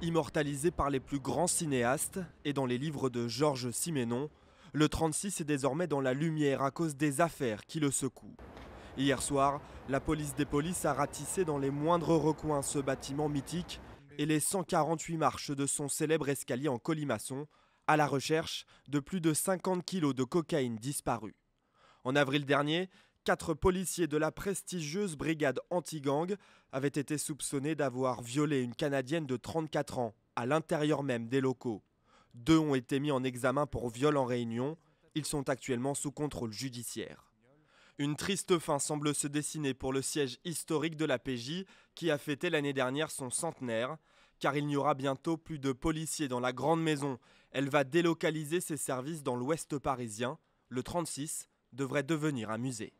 Immortalisé par les plus grands cinéastes et dans les livres de Georges Siménon, le 36 est désormais dans la lumière à cause des affaires qui le secouent. Hier soir, la police des polices a ratissé dans les moindres recoins ce bâtiment mythique et les 148 marches de son célèbre escalier en colimaçon, à la recherche de plus de 50 kilos de cocaïne disparue. En avril dernier, Quatre policiers de la prestigieuse brigade anti-gang avaient été soupçonnés d'avoir violé une Canadienne de 34 ans à l'intérieur même des locaux. Deux ont été mis en examen pour viol en réunion. Ils sont actuellement sous contrôle judiciaire. Une triste fin semble se dessiner pour le siège historique de la PJ qui a fêté l'année dernière son centenaire, car il n'y aura bientôt plus de policiers dans la grande maison. Elle va délocaliser ses services dans l'ouest parisien. Le 36 devrait devenir un musée.